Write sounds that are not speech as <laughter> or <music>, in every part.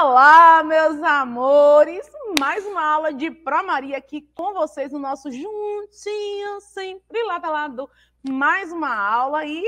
Olá, meus amores! Mais uma aula de Pro Maria aqui com vocês no nosso Juntinho Sempre Lado a Lado. Mais uma aula e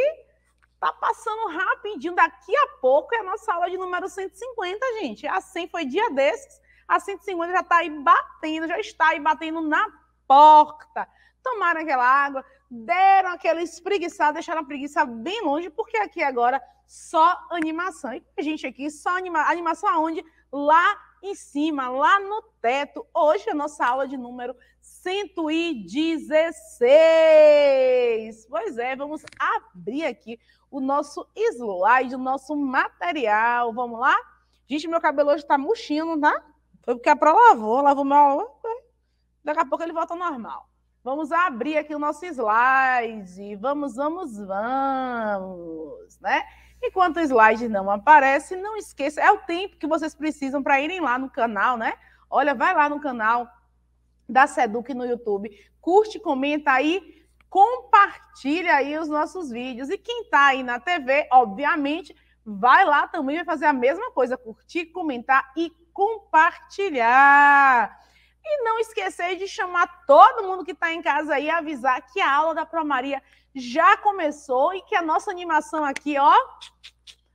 tá passando rapidinho. Daqui a pouco é a nossa aula de número 150, gente. A assim 100 foi dia desses. A 150 já tá aí batendo, já está aí batendo na porta. Tomaram aquela água, deram aquela espreguiçada, deixaram a preguiça bem longe, porque aqui agora só animação. E a gente aqui só anima... animação aonde? Lá em cima, lá no teto. Hoje é a nossa aula de número 116. Pois é, vamos abrir aqui o nosso slide, o nosso material. Vamos lá? Gente, meu cabelo hoje tá murchinho, não tá? Foi porque a Pro lavou, lavou meu... Daqui a pouco ele volta ao normal. Vamos abrir aqui o nosso slide. Vamos, vamos, vamos, né? Enquanto o slide não aparece, não esqueça, é o tempo que vocês precisam para irem lá no canal, né? Olha, vai lá no canal da Seduc no YouTube, curte, comenta aí, compartilha aí os nossos vídeos. E quem está aí na TV, obviamente, vai lá também vai fazer a mesma coisa, curtir, comentar e compartilhar. E não esquecer de chamar todo mundo que está em casa aí, avisar que a aula da Promaria já começou e que a nossa animação aqui, ó,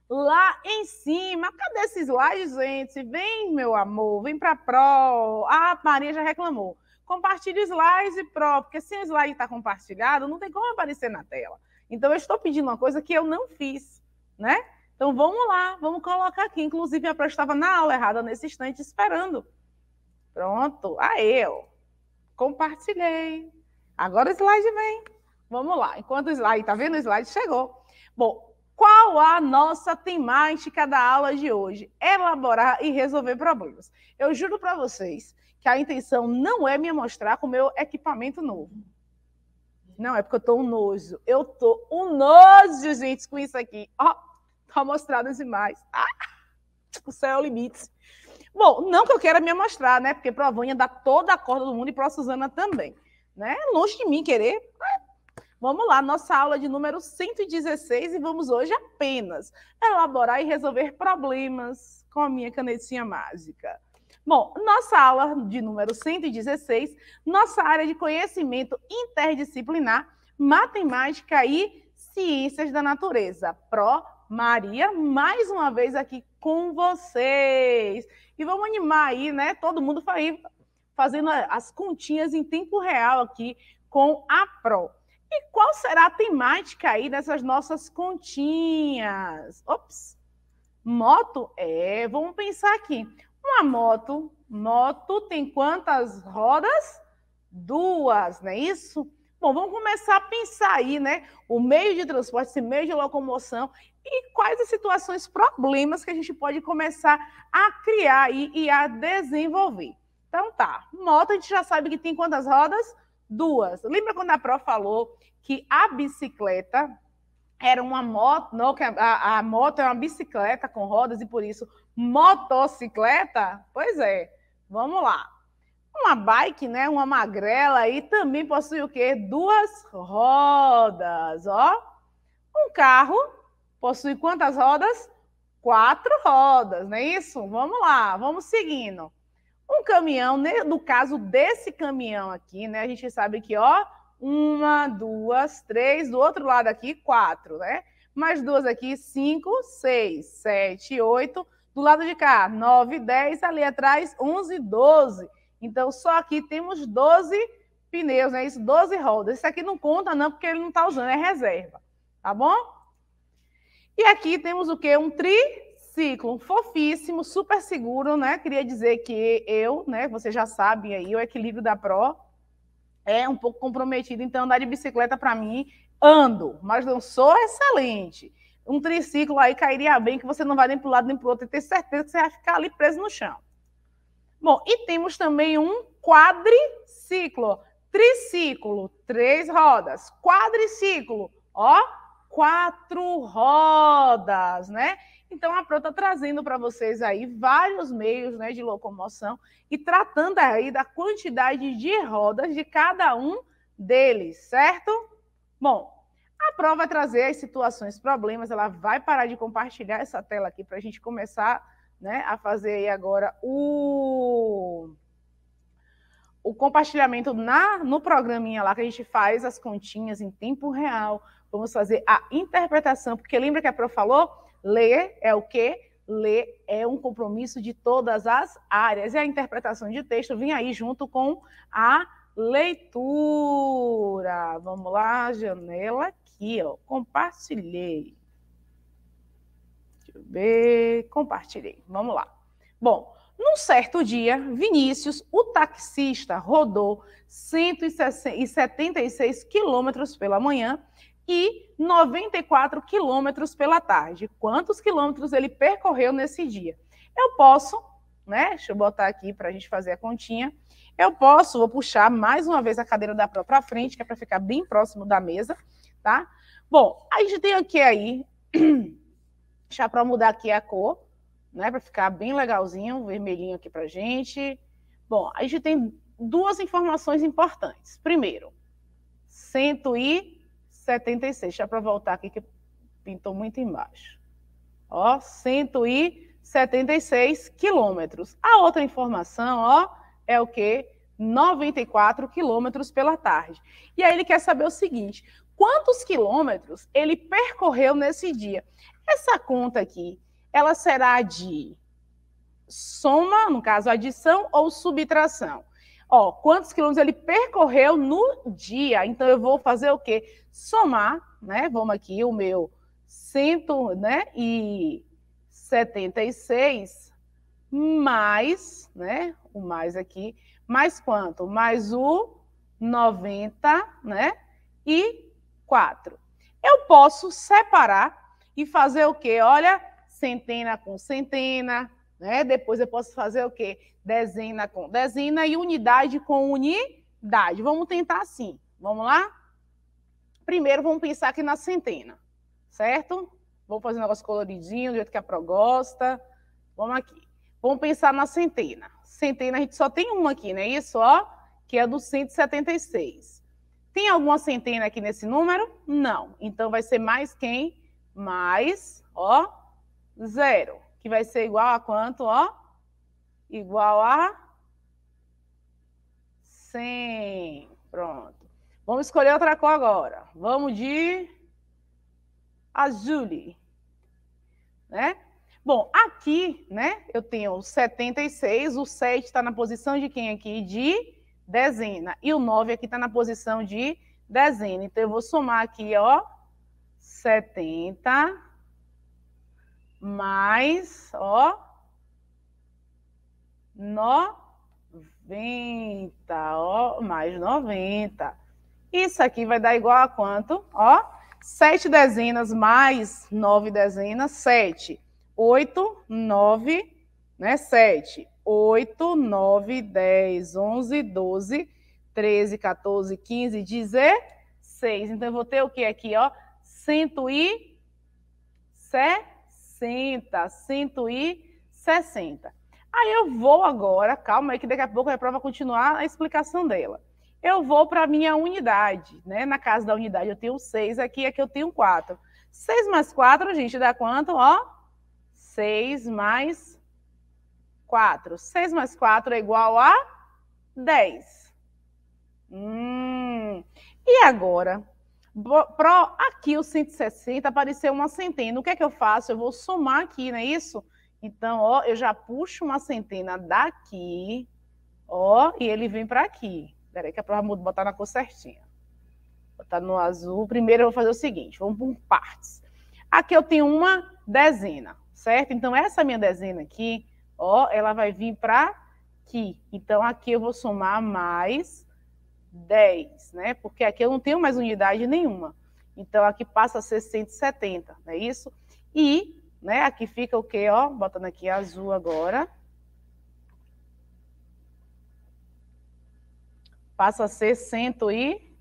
lá em cima. Cadê esses slides, gente? Vem, meu amor, vem para a Pro. Ah, a Maria já reclamou. Compartilhe slides e Pro, porque se o slide está compartilhado, não tem como aparecer na tela. Então, eu estou pedindo uma coisa que eu não fiz, né? Então, vamos lá, vamos colocar aqui. Inclusive, a Pro estava na aula errada nesse instante, esperando. Pronto, aí, ó. Compartilhei. Agora o slide vem. Vamos lá. Enquanto o slide, tá vendo? O slide chegou. Bom, qual a nossa temática da aula de hoje? Elaborar e resolver problemas. Eu juro para vocês que a intenção não é me mostrar com o meu equipamento novo. Não, é porque eu tô um nojo. Eu tô um nojo, gente, com isso aqui. Ó, tá mostrando as imagens. Ah, o céu é o limite. Bom, não que eu queira me amostrar, né? Porque para a Vânia dá toda a corda do mundo e para a Suzana também. Né? Longe de mim querer. Vamos lá, nossa aula de número 116 e vamos hoje apenas elaborar e resolver problemas com a minha canetinha mágica. Bom, nossa aula de número 116, nossa área de conhecimento interdisciplinar, matemática e ciências da natureza, pró Maria, mais uma vez aqui com vocês. E vamos animar aí, né? Todo mundo aí fazendo as continhas em tempo real aqui com a Pro. E qual será a temática aí dessas nossas continhas? Ops. Moto? É, vamos pensar aqui. Uma moto, moto tem quantas rodas? Duas, não é isso? Bom, vamos começar a pensar aí, né? O meio de transporte, esse meio de locomoção e quais as situações, problemas que a gente pode começar a criar aí e a desenvolver. Então tá, moto a gente já sabe que tem quantas rodas? Duas. Lembra quando a Pro falou que a bicicleta era uma moto, não, que a, a moto é uma bicicleta com rodas e por isso motocicleta? Pois é, vamos lá. Uma bike, né? Uma magrela e também possui o quê? Duas rodas, ó. Um carro possui quantas rodas? Quatro rodas, não é isso? Vamos lá, vamos seguindo. Um caminhão, né? no caso desse caminhão aqui, né? A gente sabe que, ó, uma, duas, três, do outro lado aqui, quatro, né? Mais duas aqui, cinco, seis, sete, oito. Do lado de cá, nove, dez, ali atrás, onze, doze. Então, só aqui temos 12 pneus, né? Isso, 12 rodas. Isso aqui não conta, não, porque ele não está usando, é reserva. Tá bom? E aqui temos o quê? Um triciclo fofíssimo, super seguro, né? Queria dizer que eu, né? Vocês já sabem aí, o equilíbrio da Pro é um pouco comprometido. Então, andar de bicicleta, para mim, ando, mas não sou excelente. Um triciclo aí cairia bem, que você não vai nem para o lado nem para o outro, e ter certeza que você vai ficar ali preso no chão. Bom, e temos também um quadriciclo, triciclo, três rodas, quadriciclo, ó, quatro rodas, né? Então a Pro está trazendo para vocês aí vários meios né, de locomoção e tratando aí da quantidade de rodas de cada um deles, certo? Bom, a Pro vai trazer as situações, problemas, ela vai parar de compartilhar essa tela aqui para a gente começar né, a fazer agora o, o compartilhamento na, no programinha lá que a gente faz as continhas em tempo real. Vamos fazer a interpretação, porque lembra que a Pro falou? Ler é o quê? Ler é um compromisso de todas as áreas. E a interpretação de texto vem aí junto com a leitura. Vamos lá, janela aqui, ó. Compartilhei. Deixa Compartilhei. Vamos lá. Bom, num certo dia, Vinícius, o taxista, rodou 176 quilômetros pela manhã e 94 quilômetros pela tarde. Quantos quilômetros ele percorreu nesse dia? Eu posso, né? Deixa eu botar aqui para a gente fazer a continha. Eu posso, vou puxar mais uma vez a cadeira da própria frente, que é para ficar bem próximo da mesa, tá? Bom, a gente tem aqui aí <clears throat> deixar para mudar aqui a cor, né, para ficar bem legalzinho, vermelhinho aqui para gente. Bom, a gente tem duas informações importantes. Primeiro, 176. Deixa para voltar aqui que pintou muito embaixo. Ó, 176 quilômetros. A outra informação, ó, é o que 94 quilômetros pela tarde. E aí ele quer saber o seguinte: quantos quilômetros ele percorreu nesse dia. Essa conta aqui, ela será de soma, no caso adição ou subtração. Ó, quantos quilômetros ele percorreu no dia. Então eu vou fazer o quê? Somar, né? Vamos aqui o meu 100, né? E 76 mais, né? O mais aqui, mais quanto? Mais o 90, né? E quatro. Eu posso separar e fazer o quê? Olha, centena com centena, né? Depois eu posso fazer o quê? Dezena com dezena e unidade com unidade. Vamos tentar assim. Vamos lá? Primeiro vamos pensar aqui na centena, certo? Vou fazer um negócio coloridinho, do jeito que a Pro gosta. Vamos aqui. Vamos pensar na centena. Centena a gente só tem uma aqui, né? Isso, ó, que é do 176. Tem alguma centena aqui nesse número? Não. Então vai ser mais quem? Mais, ó, zero. Que vai ser igual a quanto, ó? Igual a 100. Pronto. Vamos escolher outra cor agora. Vamos de azul. Né? Bom, aqui, né, eu tenho 76, o 7 está na posição de quem aqui? De dezena. E o 9 aqui está na posição de dezena. Então, eu vou somar aqui, ó, 70 mais, ó, 90, ó, mais 90. Isso aqui vai dar igual a quanto? Ó, 7 dezenas mais 9 dezenas, 7. 8, 9, né, 7. 8, 9, 10, 11, 12, 13, 14, 15, 16. Então, eu vou ter o que aqui, ó? 160, 160. Aí eu vou agora, calma aí que daqui a pouco a prova continuar a explicação dela. Eu vou para a minha unidade, né? Na casa da unidade eu tenho 6, aqui, aqui eu tenho 4. 6 mais 4, gente, dá quanto? Ó, 6 mais 4. 6 mais 4 é igual a 10. Hum. E agora? Pro, aqui o 160 apareceu uma centena. O que é que eu faço? Eu vou somar aqui, não é isso? Então, ó, eu já puxo uma centena daqui, ó, e ele vem para aqui. Peraí que a é prova muda, botar na cor certinha. Botar no azul. Primeiro eu vou fazer o seguinte, vamos por partes. Aqui eu tenho uma dezena, certo? Então, essa minha dezena aqui, Ó, ela vai vir para aqui. Então, aqui eu vou somar mais 10, né? Porque aqui eu não tenho mais unidade nenhuma. Então, aqui passa a ser 170, não é isso? E, né, aqui fica o quê, ó? Botando aqui azul agora. Passa a ser e...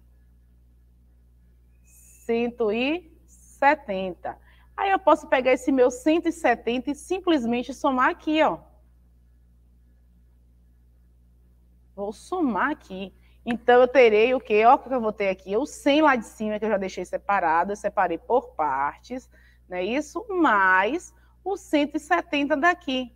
170. Aí eu posso pegar esse meu 170 e simplesmente somar aqui, ó. Vou somar aqui. Então, eu terei o quê? Ó, o que eu vou ter aqui? O 100 lá de cima, que eu já deixei separado, eu separei por partes, não é isso? Mais o 170 daqui.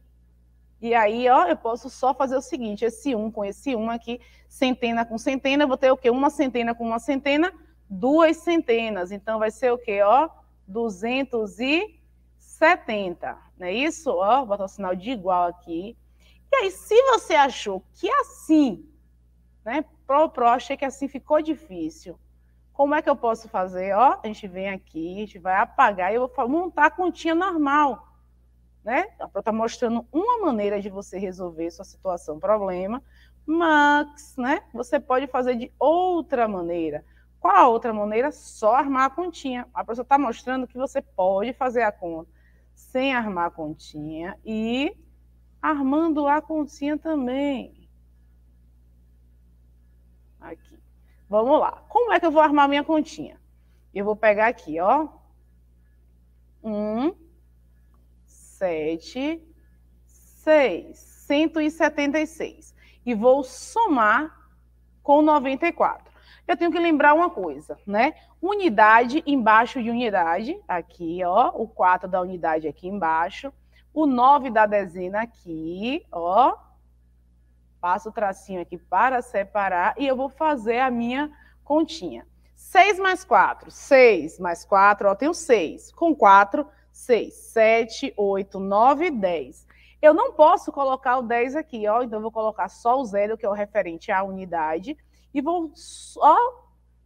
E aí, ó, eu posso só fazer o seguinte, esse 1 com esse 1 aqui, centena com centena, eu vou ter o quê? Uma centena com uma centena, duas centenas. Então, vai ser o quê? Ó, 270, não é isso? Ó, vou botar o sinal de igual aqui. E aí, se você achou que assim, né? Pro, pro, achei que assim ficou difícil. Como é que eu posso fazer? Ó, a gente vem aqui, a gente vai apagar e eu vou montar a continha normal. Né? Está mostrando uma maneira de você resolver sua situação, problema, mas né, você pode fazer de outra maneira. Qual a outra maneira? Só armar a continha. A pessoa está mostrando que você pode fazer a conta sem armar a continha e armando a continha também. Aqui. Vamos lá. Como é que eu vou armar minha continha? Eu vou pegar aqui, ó. Um, sete, seis. 176. E vou somar com 94 eu tenho que lembrar uma coisa, né? Unidade embaixo de unidade, aqui, ó, o 4 da unidade aqui embaixo, o 9 da dezena aqui, ó. Passo o tracinho aqui para separar e eu vou fazer a minha continha. 6 mais 4, 6 mais 4, ó, tenho 6. Com 4, 6, 7, 8, 9, 10. Eu não posso colocar o 10 aqui, ó, então eu vou colocar só o zero, que é o referente à unidade e vão só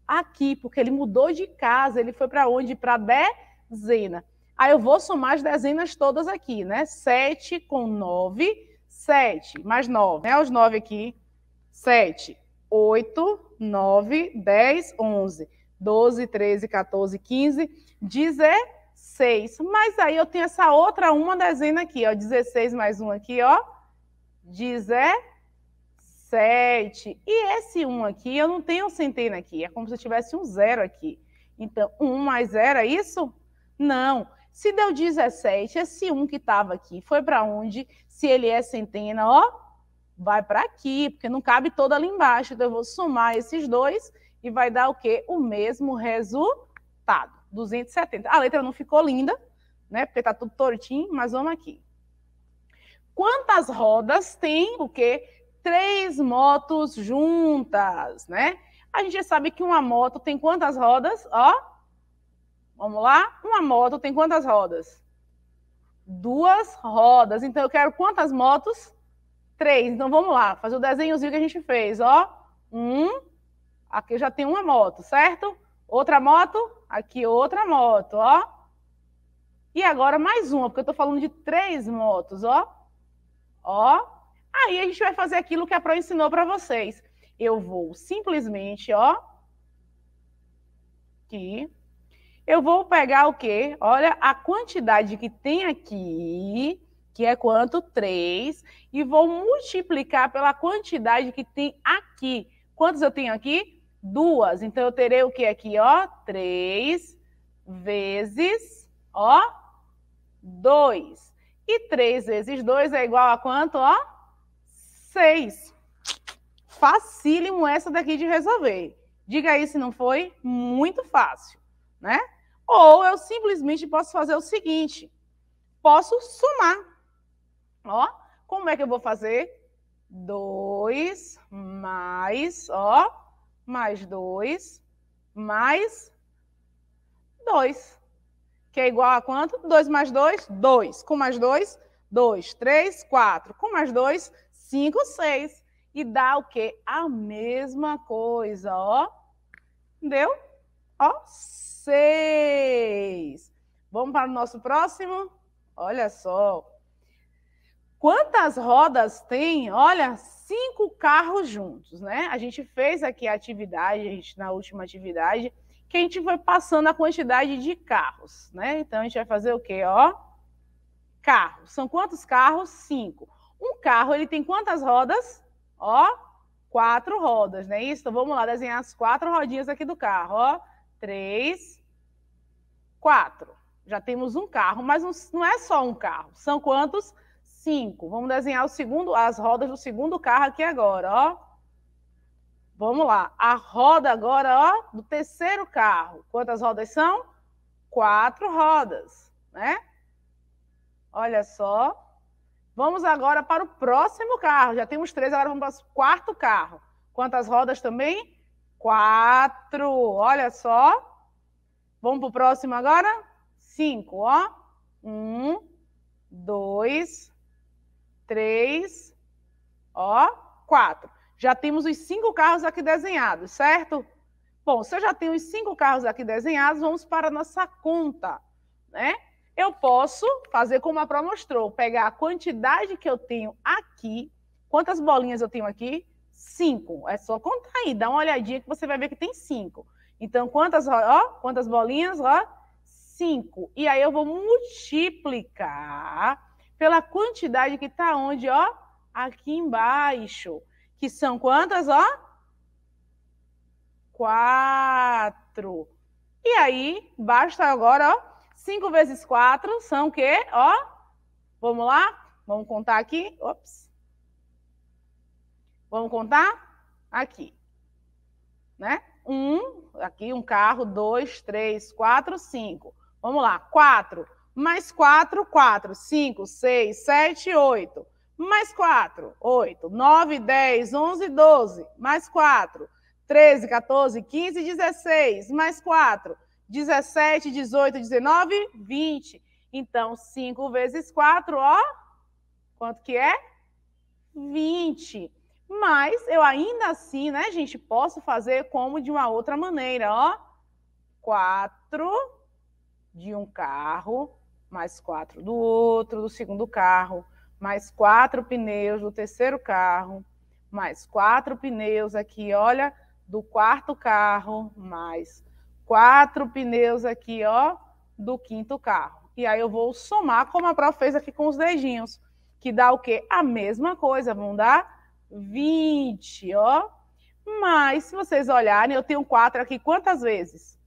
aqui, porque ele mudou de casa, ele foi para onde? Para dezena. Aí eu vou somar as dezenas todas aqui, né? 7 com 9, 7 mais 9, né? Os 9 aqui, 7, 8, 9, 10, 11, 12, 13, 14, 15, 16. Mas aí eu tenho essa outra uma dezena aqui, ó, 16 mais 1 aqui, ó, 17. 7. E esse 1 aqui, eu não tenho centena aqui, é como se eu tivesse um zero aqui. Então, 1 mais 0 é isso? Não. Se deu 17, esse 1 que estava aqui foi para onde? Se ele é centena, ó, vai para aqui, porque não cabe todo ali embaixo. Então, eu vou somar esses dois e vai dar o quê? O mesmo resultado, 270. A letra não ficou linda, né? Porque está tudo tortinho, mas vamos aqui. Quantas rodas tem o quê? três motos juntas, né? A gente já sabe que uma moto tem quantas rodas? Ó, vamos lá? Uma moto tem quantas rodas? Duas rodas. Então eu quero quantas motos? Três. Então vamos lá, fazer o desenhozinho que a gente fez, ó. Um, aqui já tem uma moto, certo? Outra moto, aqui outra moto, ó. E agora mais uma, porque eu tô falando de três motos, ó. Ó, Aí a gente vai fazer aquilo que a Pro ensinou para vocês. Eu vou simplesmente, ó, aqui. Eu vou pegar o quê? Olha a quantidade que tem aqui, que é quanto? 3, e vou multiplicar pela quantidade que tem aqui. Quantos eu tenho aqui? Duas. Então eu terei o que aqui, ó? 3 vezes, ó, 2. E 3 vezes 2 é igual a quanto, ó? 6. Facílimo essa daqui de resolver. Diga aí se não foi muito fácil, né? Ou eu simplesmente posso fazer o seguinte: posso somar. Ó, como é que eu vou fazer? 2 mais, ó, mais 2 mais 2. Que é igual a quanto? 2 mais 2, 2. Com mais 2, 2. 3, 4. Com mais 2, 5, 6. E dá o quê? A mesma coisa, ó. Deu? Ó, 6. Vamos para o nosso próximo? Olha só. Quantas rodas tem? Olha, cinco carros juntos, né? A gente fez aqui a atividade, a gente, na última atividade, que a gente foi passando a quantidade de carros, né? Então a gente vai fazer o quê? Ó, carro. São quantos carros? Cinco. Um carro, ele tem quantas rodas? Ó, quatro rodas, não é isso? Então, vamos lá desenhar as quatro rodinhas aqui do carro, ó. Três, quatro. Já temos um carro, mas não é só um carro. São quantos? Cinco. Vamos desenhar o segundo, as rodas do segundo carro aqui agora, ó. Vamos lá. A roda agora, ó, do terceiro carro. Quantas rodas são? Quatro rodas, né? Olha só. Vamos agora para o próximo carro. Já temos três, agora vamos para o quarto carro. Quantas rodas também? Quatro. Olha só. Vamos para o próximo agora? Cinco, ó. Um, dois, três, ó, quatro. Já temos os cinco carros aqui desenhados, certo? Bom, se eu já tenho os cinco carros aqui desenhados, vamos para a nossa conta, né? Eu posso fazer como a Pro mostrou, pegar a quantidade que eu tenho aqui, quantas bolinhas eu tenho aqui? Cinco. É só contar aí, dá uma olhadinha que você vai ver que tem cinco. Então, quantas, ó, quantas bolinhas, ó? Cinco. E aí eu vou multiplicar pela quantidade que está onde, ó? Aqui embaixo. Que são quantas, ó? Quatro. E aí, basta agora, ó, 5 vezes 4 são o quê? Ó, vamos lá? Vamos contar aqui. Ops. Vamos contar aqui. Né? Um, aqui um carro, dois, três, quatro, cinco. Vamos lá, quatro. Mais quatro, quatro. Cinco, seis, sete, oito. Mais quatro, oito. Nove, dez, onze, doze. Mais quatro. Treze, 14, quinze, dezesseis. Mais quatro. 17, 18, 19, 20. Então, 5 vezes 4, ó, quanto que é? 20. Mas eu ainda assim, né, gente, posso fazer como de uma outra maneira, ó. 4 de um carro, mais 4 do outro, do segundo carro, mais 4 pneus do terceiro carro, mais 4 pneus aqui, olha, do quarto carro, mais quatro pneus aqui, ó, do quinto carro. E aí eu vou somar como a prof fez aqui com os dedinhos, que dá o quê? A mesma coisa, vão dar 20, ó. Mas se vocês olharem, eu tenho quatro aqui quantas vezes?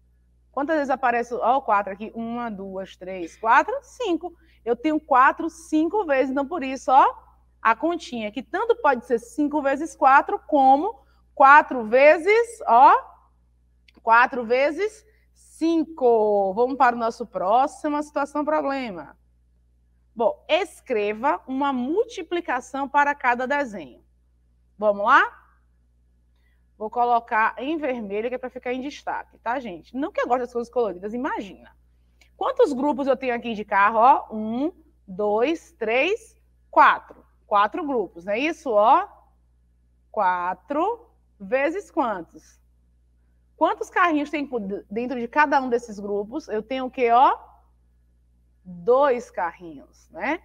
Quantas vezes aparece ó, o quatro aqui? Uma, duas, três, quatro, cinco. Eu tenho quatro, cinco vezes. Então, por isso, ó, a continha, que tanto pode ser cinco vezes quatro, como quatro vezes, ó, 4 vezes 5. Vamos para o nosso próximo, situação problema. Bom, escreva uma multiplicação para cada desenho. Vamos lá? Vou colocar em vermelho, que é para ficar em destaque, tá, gente? Não que eu gosto das coisas coloridas, imagina. Quantos grupos eu tenho aqui de carro? Ó, um, dois, três, quatro. Quatro grupos, não é isso? Ó, quatro vezes quantos? Quantos carrinhos tem dentro de cada um desses grupos? Eu tenho o quê, ó? Dois carrinhos, né?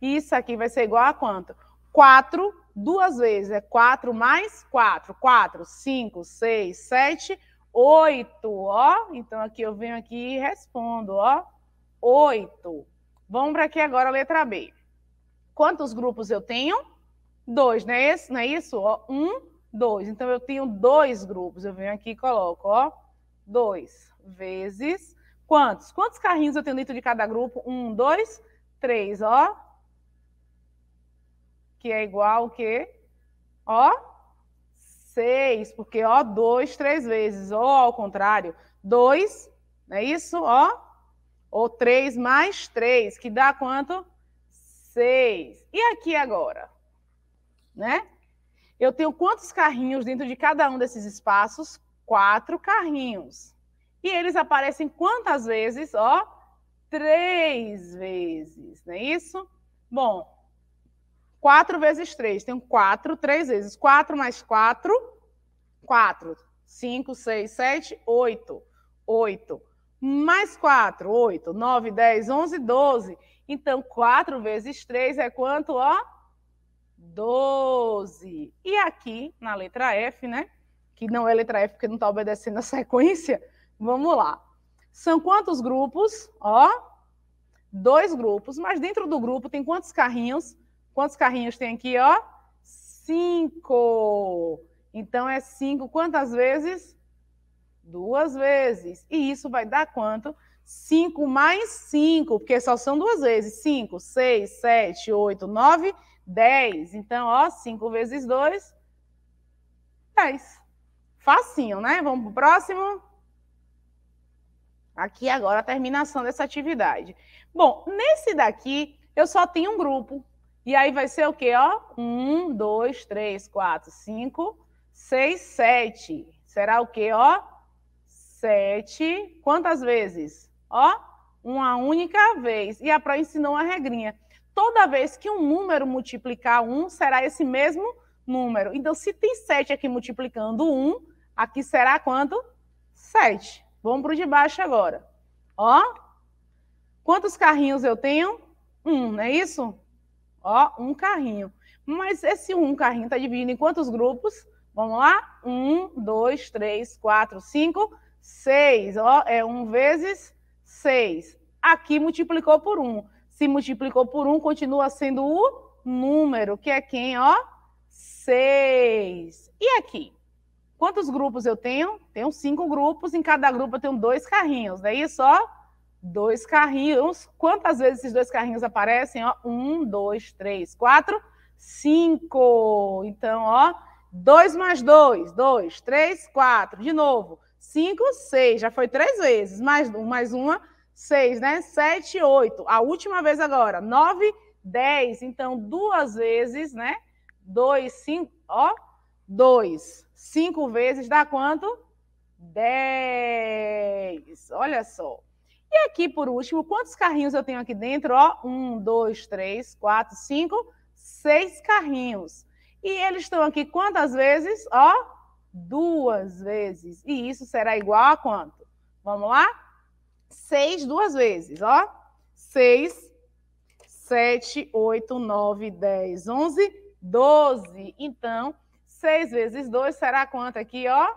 Isso aqui vai ser igual a quanto? Quatro, duas vezes. É quatro mais quatro, quatro, cinco, seis, sete, oito, ó. Então aqui eu venho aqui e respondo, ó. oito. Vamos para aqui agora a letra B. Quantos grupos eu tenho? Dois, não é, não é isso? Ó, um, 2. Então, eu tenho dois grupos. Eu venho aqui e coloco, ó, 2 vezes. Quantos? Quantos carrinhos eu tenho dentro de cada grupo? 1, 2, 3, ó. Que é igual o quê? Ó, 6, porque ó, 2, 3 vezes. Ou ao contrário, 2, não é isso? Ó, ou 3 mais 3, que dá quanto? 6. E aqui agora? Né? Eu tenho quantos carrinhos dentro de cada um desses espaços? Quatro carrinhos. E eles aparecem quantas vezes? Ó, três vezes, não é isso? Bom, quatro vezes três, tenho quatro, três vezes. Quatro mais quatro, quatro. Cinco, seis, sete, oito. Oito. Mais quatro, oito. Nove, dez, onze, doze. Então, quatro vezes três é quanto, ó? 12. E aqui, na letra F, né? Que não é letra F porque não está obedecendo a <laughs> sequência. Vamos lá. São quantos grupos? Ó, dois grupos, mas dentro do grupo tem quantos carrinhos? Quantos carrinhos tem aqui, ó? Cinco. Então é cinco quantas vezes? Duas vezes. E isso vai dar quanto? 5 mais 5, porque só são duas vezes. 5, 6, 7, 8, 9, 10. Então, ó, 5 vezes 2, 10. Facinho, né? Vamos para o próximo. Aqui agora a terminação dessa atividade. Bom, nesse daqui eu só tenho um grupo. E aí vai ser o quê? 1, 2, 3, 4, 5, 6, 7. Será o quê? 7. Quantas vezes? Ó, uma única vez. E a Pró ensinou uma regrinha toda vez que um número multiplicar 1, será esse mesmo número. Então, se tem 7 aqui multiplicando 1, aqui será quanto? 7. Vamos para o de baixo agora. Ó, quantos carrinhos eu tenho? 1, não é isso? Ó, um carrinho. Mas esse um carrinho está dividido em quantos grupos? Vamos lá? Um, dois, três, quatro, cinco, seis. Ó, é um vezes seis. Aqui multiplicou por um se multiplicou por um, continua sendo o número, que é quem, ó? 6. E aqui? Quantos grupos eu tenho? Tenho cinco grupos, em cada grupo eu tenho dois carrinhos, não é isso, ó? Dois carrinhos. Quantas vezes esses dois carrinhos aparecem? Ó, um, dois, três, quatro, cinco. Então, ó, dois mais dois, dois, três, quatro. De novo, cinco, seis. Já foi três vezes. Mais, um, mais uma, 6, né? 7, 8. A última vez agora, 9, 10. Então, duas vezes, né? 2, 5, ó, 2. 5 vezes dá quanto? 10. Olha só. E aqui, por último, quantos carrinhos eu tenho aqui dentro? Ó, 1, 2, 3, 4, 5, 6 carrinhos. E eles estão aqui quantas vezes? Ó, duas vezes. E isso será igual a quanto? Vamos lá? 6 duas vezes, ó. 6, 7, 8, 9, 10, 11, 12. Então, 6 vezes 2 será quanto aqui, ó?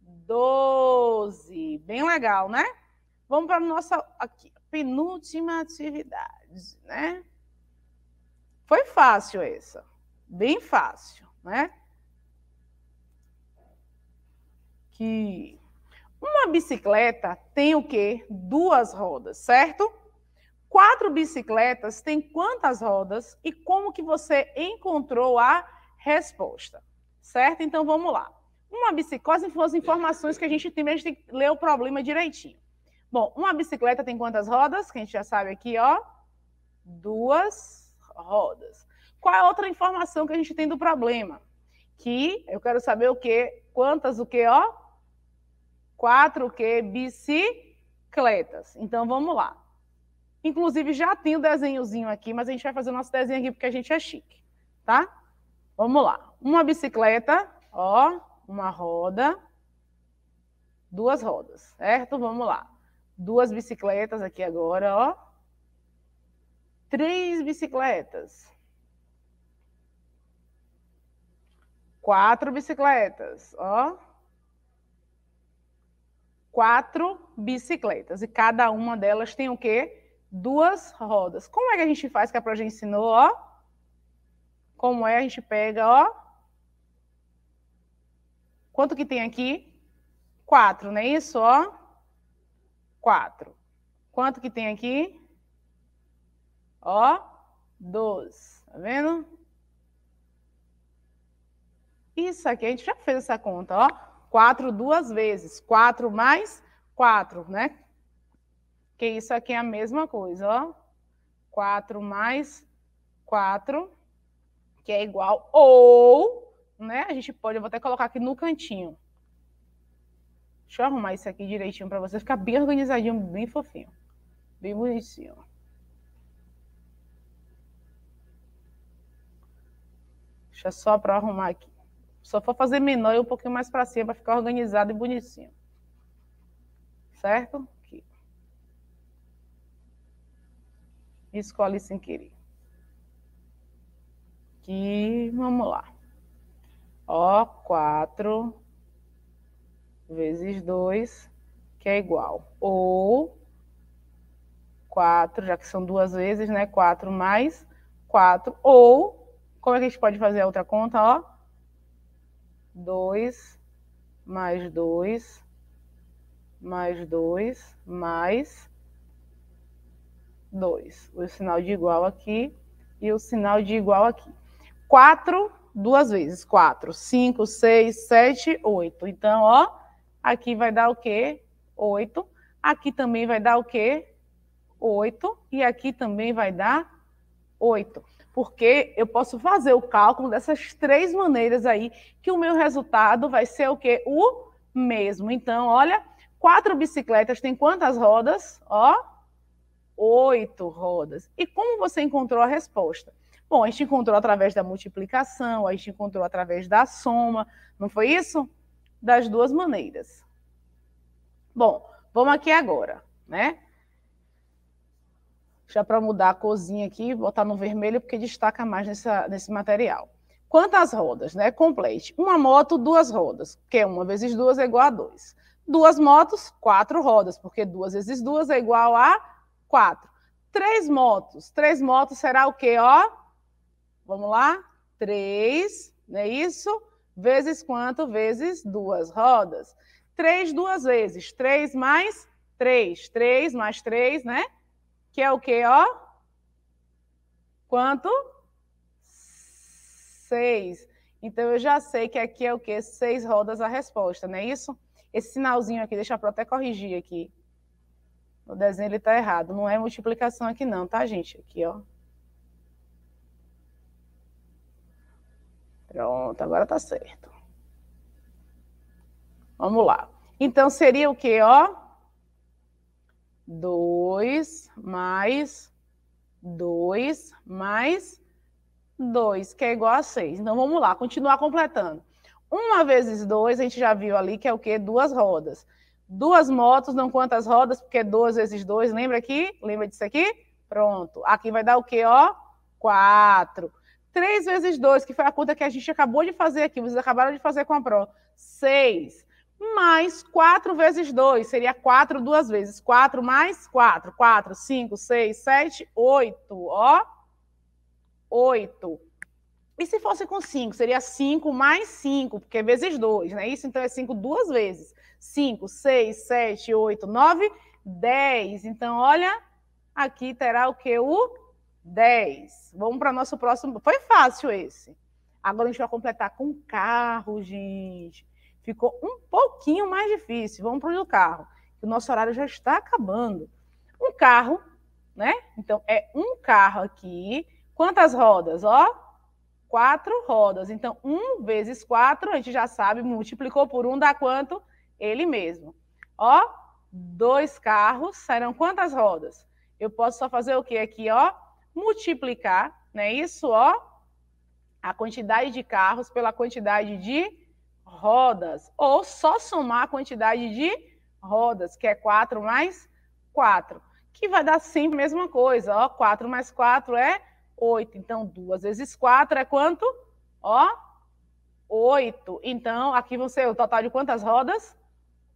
12. Bem legal, né? Vamos para a nossa aqui, penúltima atividade, né? Foi fácil essa. Bem fácil, né? Que uma bicicleta tem o quê? Duas rodas, certo? Quatro bicicletas têm quantas rodas e como que você encontrou a resposta, certo? Então vamos lá. Uma bicicleta, foram as informações que a gente tem, a gente tem que ler o problema direitinho. Bom, uma bicicleta tem quantas rodas? Que a gente já sabe aqui, ó. Duas rodas. Qual é a outra informação que a gente tem do problema? Que eu quero saber o quê? Quantas o quê, ó? Quatro Bicicletas. Então, vamos lá. Inclusive, já tem o desenhozinho aqui, mas a gente vai fazer o nosso desenho aqui porque a gente é chique, tá? Vamos lá. Uma bicicleta, ó, uma roda, duas rodas, certo? Vamos lá. Duas bicicletas aqui agora, ó. Três bicicletas. Quatro bicicletas, ó quatro bicicletas. E cada uma delas tem o quê? Duas rodas. Como é que a gente faz que a Proje ensinou, ó? Como é? A gente pega, ó. Quanto que tem aqui? Quatro, não é isso? Ó. Quatro. Quanto que tem aqui? Ó. Doze. Tá vendo? Isso aqui, a gente já fez essa conta, ó quatro duas vezes. quatro mais quatro né? Que isso aqui é a mesma coisa, ó. Quatro mais quatro que é igual. Ou, né? A gente pode, eu vou até colocar aqui no cantinho. Deixa eu arrumar isso aqui direitinho para você ficar bem organizadinho, bem fofinho. Bem bonitinho. Deixa só para arrumar aqui. Só for fazer menor e um pouquinho mais para cima para ficar organizado e bonitinho. Certo? Aqui. Escolhe sem querer. Aqui, vamos lá. Ó, 4 vezes 2, que é igual. Ou 4, já que são duas vezes, né? 4 mais 4. Ou, como é que a gente pode fazer a outra conta? Ó, dois mais dois mais dois mais dois O sinal de igual aqui e o sinal de igual aqui. quatro duas vezes. quatro cinco seis sete oito Então, ó, aqui vai dar o quê? oito Aqui também vai dar o quê? oito E aqui também vai dar oito porque eu posso fazer o cálculo dessas três maneiras aí, que o meu resultado vai ser o quê? O mesmo. Então, olha, quatro bicicletas tem quantas rodas? Ó, oito rodas. E como você encontrou a resposta? Bom, a gente encontrou através da multiplicação, a gente encontrou através da soma, não foi isso? Das duas maneiras. Bom, vamos aqui agora, né? já para mudar a corzinha aqui, botar no vermelho, porque destaca mais nessa, nesse material. Quantas rodas, né? Complete. Uma moto, duas rodas, que uma vezes duas é igual a dois. Duas motos, quatro rodas, porque duas vezes duas é igual a quatro. Três motos, três motos será o quê, ó? Vamos lá? Três, não é isso? Vezes quanto? Vezes duas rodas. Três duas vezes, três mais três, três mais três, né? Que é o quê, ó? Quanto? 6. Então, eu já sei que aqui é o quê? Seis rodas a resposta, não é isso? Esse sinalzinho aqui, deixa eu até corrigir aqui. O desenho ele tá errado. Não é multiplicação aqui não, tá, gente? Aqui, ó. Pronto, agora tá certo. Vamos lá. Então, seria o quê, ó? 2 mais 2 mais 2, que é igual a 6. Então, vamos lá, continuar completando. 1 vezes 2, a gente já viu ali que é o quê? Duas rodas. Duas motos, não quantas rodas, porque é 2 vezes 2, lembra aqui? Lembra disso aqui? Pronto. Aqui vai dar o quê, ó? 4. 3 vezes 2, que foi a conta que a gente acabou de fazer aqui, vocês acabaram de fazer com a prova. 6 mais 4 vezes 2, seria 4 duas vezes. 4 mais 4, 4, 5, 6, 7, 8, ó. 8. E se fosse com 5, seria 5 mais 5, porque é vezes 2, né? Isso então é 5 duas vezes. 5, 6, 7, 8, 9, 10. Então, olha, aqui terá o quê? O 10. Vamos para o nosso próximo. Foi fácil esse. Agora a gente vai completar com carro, gente ficou um pouquinho mais difícil. Vamos para o carro, que o nosso horário já está acabando. Um carro, né? Então, é um carro aqui. Quantas rodas? Ó, quatro rodas. Então, um vezes quatro, a gente já sabe, multiplicou por um, dá quanto? Ele mesmo. Ó, dois carros, serão quantas rodas? Eu posso só fazer o que aqui, ó? Multiplicar, né? Isso, ó, a quantidade de carros pela quantidade de rodas, ou só somar a quantidade de rodas, que é 4 mais 4, que vai dar sempre a mesma coisa, ó, 4 mais 4 é 8, então 2 vezes 4 é quanto? Ó, 8, então aqui vão ser o total de quantas rodas?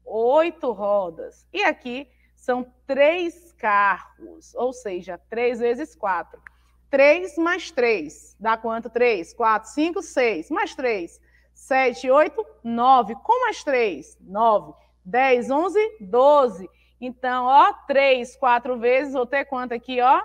8 rodas, e aqui são 3 carros, ou seja, 3 vezes 4. 3 mais 3, dá quanto? 3, 4, 5, 6, mais 3, 7, 8, 9. Como as 3, 9, 10, 11, 12. Então, ó, 3, 4 vezes, vou ter quanto aqui, ó?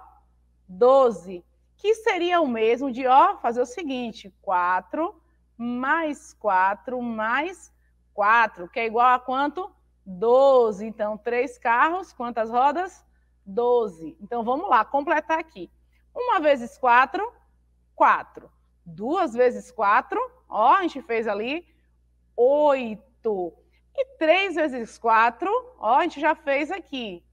12. Que seria o mesmo de, ó, fazer o seguinte, 4 mais 4 mais 4, que é igual a quanto? 12. Então, 3 carros, quantas rodas? 12. Então, vamos lá, completar aqui. Uma vezes 4, 4. Duas vezes 4, 4, Ó, a gente fez ali oito. E três vezes quatro, ó, a gente já fez aqui.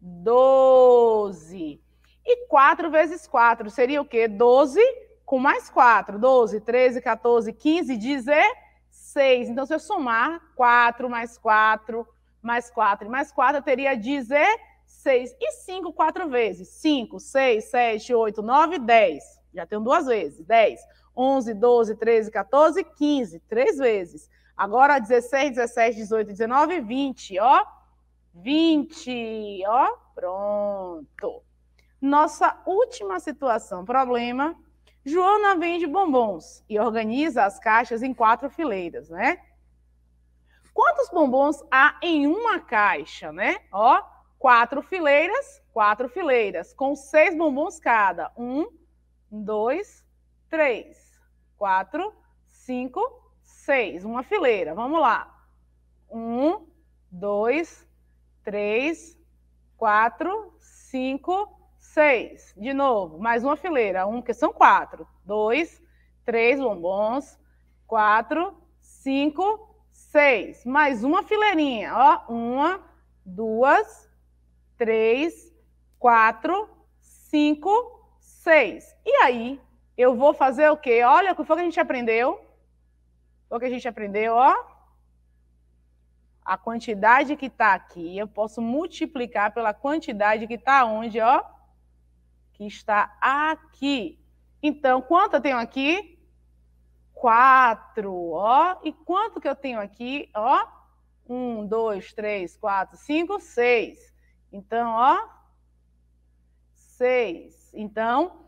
Doze. E quatro vezes quatro seria o quê? Doze com mais quatro. Doze, treze, 14, 15, 16. Então, se eu somar quatro mais quatro, mais quatro e mais quatro, eu teria 16. E cinco, quatro vezes. Cinco, seis, sete, oito, nove, dez. Já tenho duas vezes. Dez. 11, 12, 13, 14, 15, três vezes. Agora 16, 17, 18, 19, 20, ó. 20, ó, pronto. Nossa última situação, problema. Joana vende bombons e organiza as caixas em quatro fileiras, né? Quantos bombons há em uma caixa, né? Ó, quatro fileiras, quatro fileiras, com seis bombons cada. Um, dois, três quatro, cinco, seis. Uma fileira. Vamos lá. Um, dois, três, quatro, cinco, seis. De novo, mais uma fileira. Um, que são quatro. Dois, três bombons, quatro, cinco, seis. Mais uma fileirinha. Ó, uma, duas, três, quatro, cinco, seis. E aí, eu vou fazer o quê? Olha o que foi que a gente aprendeu. O que a gente aprendeu, ó. A quantidade que está aqui, eu posso multiplicar pela quantidade que está onde, ó? Que está aqui. Então, quanto eu tenho aqui? 4, ó. E quanto que eu tenho aqui, ó? 1, 2, 3, 4, 5, 6. Então, ó. 6. Então,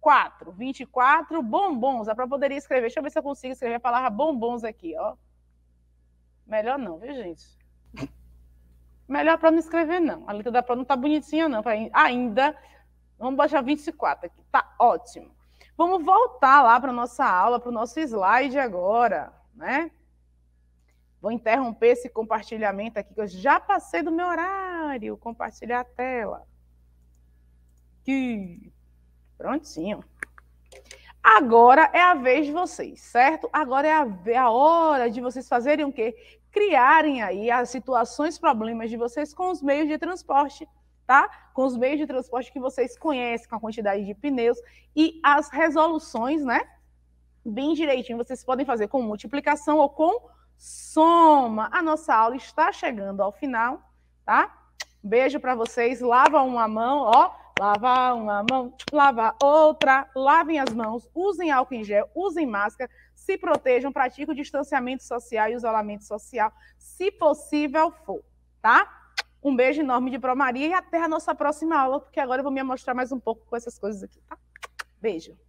24, 24 bombons. Dá para poderia escrever. Deixa eu ver se eu consigo escrever a palavra bombons aqui, ó. Melhor não, viu, gente? Melhor para não escrever, não. A letra da prova não tá bonitinha, não. Ainda. Vamos baixar 24 aqui. Tá ótimo. Vamos voltar lá para nossa aula, para o nosso slide agora, né? Vou interromper esse compartilhamento aqui, que eu já passei do meu horário. Compartilhar a tela. Aqui. Prontinho. Agora é a vez de vocês, certo? Agora é a, a hora de vocês fazerem o quê? Criarem aí as situações, problemas de vocês com os meios de transporte, tá? Com os meios de transporte que vocês conhecem, com a quantidade de pneus e as resoluções, né? Bem direitinho, vocês podem fazer com multiplicação ou com soma. A nossa aula está chegando ao final, tá? Beijo para vocês, lava uma mão, ó lavar uma mão, tipo, lavar outra, lavem as mãos, usem álcool em gel, usem máscara, se protejam, pratiquem o distanciamento social e isolamento social, se possível for, tá? Um beijo enorme de Pro Maria e até a nossa próxima aula, porque agora eu vou me mostrar mais um pouco com essas coisas aqui, tá? Beijo.